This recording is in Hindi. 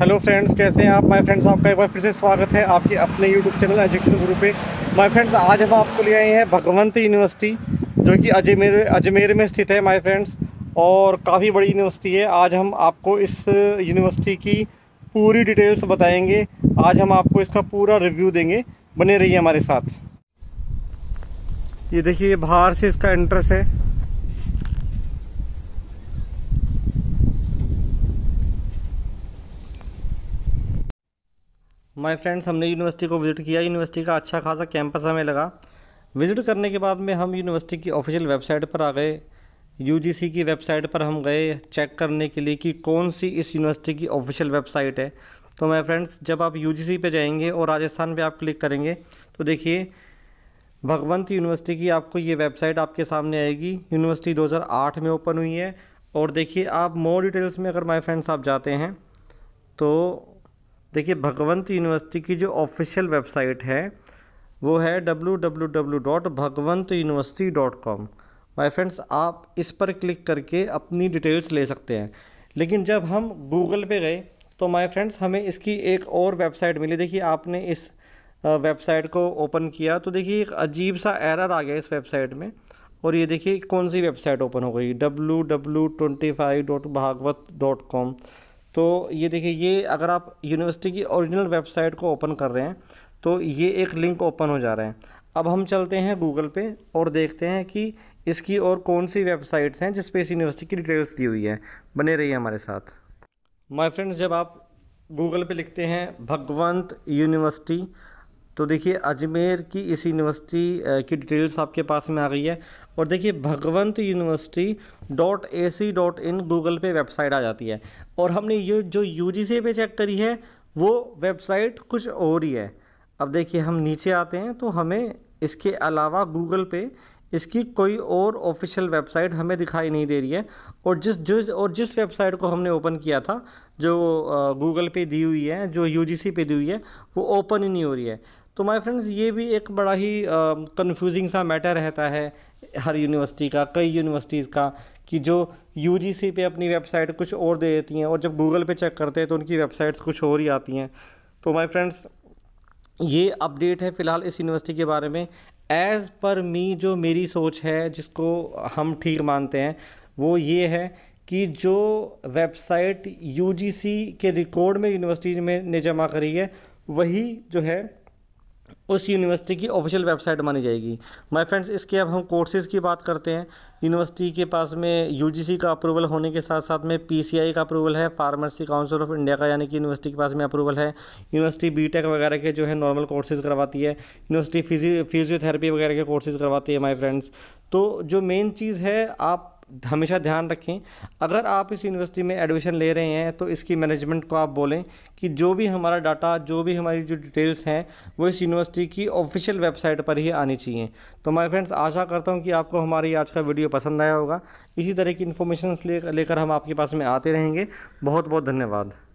हेलो फ्रेंड्स कैसे हैं आप माय फ्रेंड्स आपका एक बार फिर से स्वागत है आपके अपने यूट्यूब चैनल एजुकेशन गुरु पे माय फ्रेंड्स आज हम आपको ले आए हैं भगवंत यूनिवर्सिटी जो कि अजमेर अजमेर में स्थित है माय फ्रेंड्स और काफ़ी बड़ी यूनिवर्सिटी है आज हम आपको इस यूनिवर्सिटी की पूरी डिटेल्स बताएँगे आज हम आपको इसका पूरा रिव्यू देंगे बने रहिए हमारे साथ ये देखिए बाहर से इसका एंट्रेंस है माय फ्रेंड्स हमने यूनिवर्सिटी को विज़िट किया यूनिवर्सिटी का अच्छा खासा कैंपस हमें लगा विज़िट करने के बाद में हम यूनिवर्सिटी की ऑफिशियल वेबसाइट पर आ गए यूजीसी की वेबसाइट पर हम गए चेक करने के लिए कि कौन सी इस यूनिवर्सिटी की ऑफिशियल वेबसाइट है तो माई फ्रेंड्स जब आप यू जी जाएंगे और राजस्थान पर आप क्लिक करेंगे तो देखिए भगवंत यूनिवर्सिटी की आपको ये वेबसाइट आपके सामने आएगी यूनिवर्सिटी 2008 में ओपन हुई है और देखिए आप मोर डिटेल्स में अगर माय फ्रेंड्स आप जाते हैं तो देखिए भगवंत यूनिवर्सिटी की जो ऑफिशियल वेबसाइट है वो है W W W dot Bhagwant university dot com my friends आप इस पर क्लिक करके अपनी डिटेल्स ले सकते हैं लेकिन जब हम गूगल पे गए तो माय फ्रेंड्स हमें इसकी एक और वेबसाइट मिली देखिए आपने इस वेबसाइट को ओपन किया तो देखिए एक अजीब सा एरर आ गया इस वेबसाइट में और ये देखिए कौन सी वेबसाइट ओपन हो गई W W twenty five dot Bhagwat dot com तो ये देखिए ये अगर आप यूनिवर्सिटी की ओरिजिनल वेबसाइट को ओपन कर रहे हैं तो ये एक लिंक ओपन हो जा रहा है अब हम चलते हैं गूगल पे और देखते हैं कि इसकी और कौन सी वेबसाइट्स हैं जिसपे इस यूनिवर्सिटी की डिटेल्स दी हुई है बने रहिए हमारे साथ माय फ्रेंड्स जब आप गूगल पे लिखते हैं भगवंत यूनिवर्सिटी तो देखिए अजमेर की इस यूनिवर्सिटी की डिटेल्स आपके पास में आ गई है और देखिए Bhagwant university dot A C dot in Google पे वेबसाइट आ जाती है और हमने ये जो यू जी सी पे चेक करी है वो वेबसाइट कुछ और ही है अब देखिए हम नीचे आते हैं तो हमें इसके अलावा गूगल पे इसकी कोई और ऑफिशियल वेबसाइट हमें दिखाई नहीं दे रही है और जिस जो और जिस वेबसाइट को हमने ओपन किया था जो गूगल पे दी हुई है जो यूजीसी पे दी हुई है वो ओपन ही नहीं हो रही है तो माय फ्रेंड्स ये भी एक बड़ा ही कंफ्यूजिंग सा मैटर रहता है हर यूनिवर्सिटी का कई यूनिवर्सिटीज़ का कि जो यू पे अपनी वेबसाइट कुछ और दे देती हैं और जब गूगल पे चेक करते हैं तो उनकी वेबसाइट्स कुछ और ही आती हैं तो माय फ्रेंड्स ये अपडेट है फ़िलहाल इस यूनिवर्सिटी के बारे में एज़ पर मी जो मेरी सोच है जिसको हम ठीक मानते हैं वो ये है कि जो वेबसाइट यूजीसी के रिकॉर्ड में यूनिवर्सिटी में ने जमा करी है वही जो है उस यूनिवर्सिटी की ऑफिशियल वेबसाइट मानी जाएगी माय फ्रेंड्स इसके अब हम कोर्सेज़ की बात करते हैं यूनिवर्सिटी के पास में यूजीसी का अप्रूवल होने के साथ साथ में पीसीआई का अप्रूवल है फार्मेसी काउंसिल ऑफ इंडिया का यानी कि यूनिवर्सिटी के पास में अप्रूवल है यूनिवर्सिटी बीटेक वगैरह के जो है नॉर्मल कोर्सेज़ करवाती है यूनिवर्सिटी फिजियोथेरेपी वगैरह के कोर्सेज़ करवाती है माई फ्रेंड्स तो जो मेन चीज़ है आप हमेशा ध्यान रखें अगर आप इस यूनिवर्सिटी में एडमिशन ले रहे हैं तो इसकी मैनेजमेंट को आप बोलें कि जो भी हमारा डाटा जो भी हमारी जो डिटेल्स हैं वो इस यूनिवर्सिटी की ऑफिशियल वेबसाइट पर ही आनी चाहिए तो माय फ्रेंड्स आशा करता हूँ कि आपको हमारी आज का वीडियो पसंद आया होगा इसी तरह की इन्फॉर्मेशन लेकर हम आपके पास में आते रहेंगे बहुत बहुत धन्यवाद